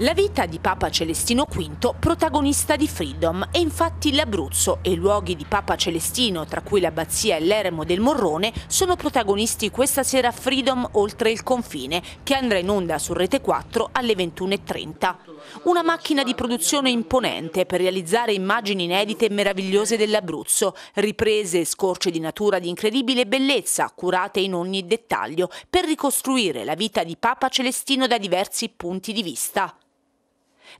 La vita di Papa Celestino V, protagonista di Freedom, e infatti l'Abruzzo e i luoghi di Papa Celestino, tra cui l'abbazia e l'eremo del Morrone, sono protagonisti questa sera Freedom oltre il confine, che andrà in onda su Rete 4 alle 21.30. Una macchina di produzione imponente per realizzare immagini inedite e meravigliose dell'Abruzzo, riprese e scorce di natura di incredibile bellezza, curate in ogni dettaglio, per ricostruire la vita di Papa Celestino da diversi punti di vista.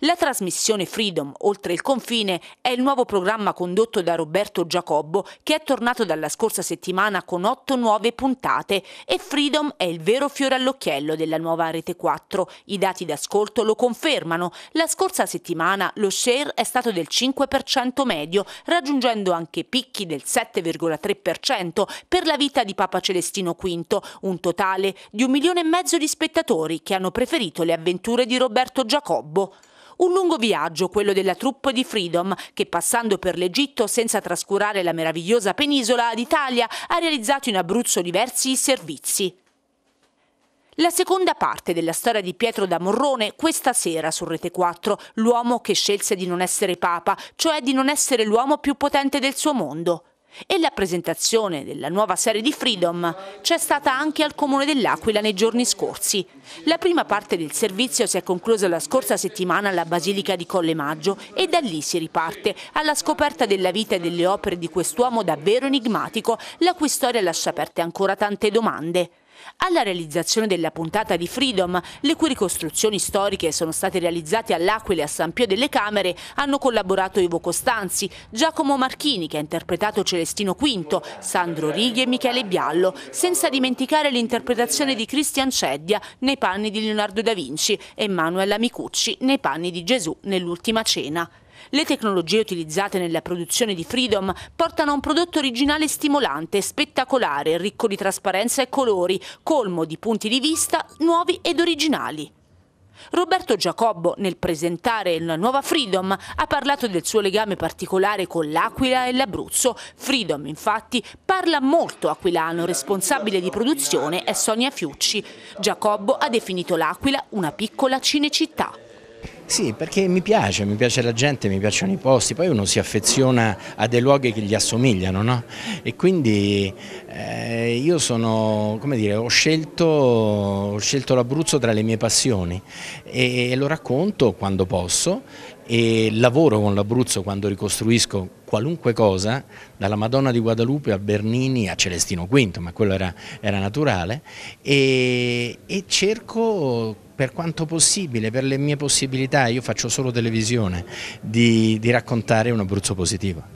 La trasmissione Freedom Oltre il confine è il nuovo programma condotto da Roberto Giacobbo che è tornato dalla scorsa settimana con otto nuove puntate e Freedom è il vero fiore all'occhiello della nuova Rete 4. I dati d'ascolto lo confermano. La scorsa settimana lo share è stato del 5% medio, raggiungendo anche picchi del 7,3% per la vita di Papa Celestino V, un totale di un milione e mezzo di spettatori che hanno preferito le avventure di Roberto Giacobbo. Un lungo viaggio, quello della troupe di Freedom, che passando per l'Egitto senza trascurare la meravigliosa penisola d'Italia ha realizzato in Abruzzo diversi servizi. La seconda parte della storia di Pietro da Morrone questa sera su Rete 4, l'uomo che scelse di non essere papa, cioè di non essere l'uomo più potente del suo mondo. E la presentazione della nuova serie di Freedom c'è stata anche al Comune dell'Aquila nei giorni scorsi. La prima parte del servizio si è conclusa la scorsa settimana alla Basilica di Colle Maggio e da lì si riparte alla scoperta della vita e delle opere di quest'uomo davvero enigmatico, la cui storia lascia aperte ancora tante domande. Alla realizzazione della puntata di Freedom, le cui ricostruzioni storiche sono state realizzate all'Aquile e a San Pio delle Camere, hanno collaborato Ivo Costanzi, Giacomo Marchini che ha interpretato Celestino V, Sandro Righi e Michele Biallo, senza dimenticare l'interpretazione di Christian Ceddia nei panni di Leonardo da Vinci e Manuela Micucci nei panni di Gesù nell'ultima cena. Le tecnologie utilizzate nella produzione di Freedom portano a un prodotto originale stimolante, spettacolare, ricco di trasparenza e colori, colmo di punti di vista nuovi ed originali. Roberto Giacobbo, nel presentare la nuova Freedom, ha parlato del suo legame particolare con l'Aquila e l'Abruzzo. Freedom, infatti, parla molto aquilano. Responsabile di produzione è Sonia Fiucci. Giacobbo ha definito l'Aquila una piccola cinecittà. Sì, perché mi piace, mi piace la gente, mi piacciono i posti, poi uno si affeziona a dei luoghi che gli assomigliano, no? E quindi eh, io sono, come dire, ho scelto, scelto l'Abruzzo tra le mie passioni e, e lo racconto quando posso e lavoro con l'Abruzzo quando ricostruisco qualunque cosa, dalla Madonna di Guadalupe a Bernini a Celestino V, ma quello era, era naturale, e, e cerco per quanto possibile, per le mie possibilità capacità, io faccio solo televisione, di, di raccontare un Abruzzo positivo.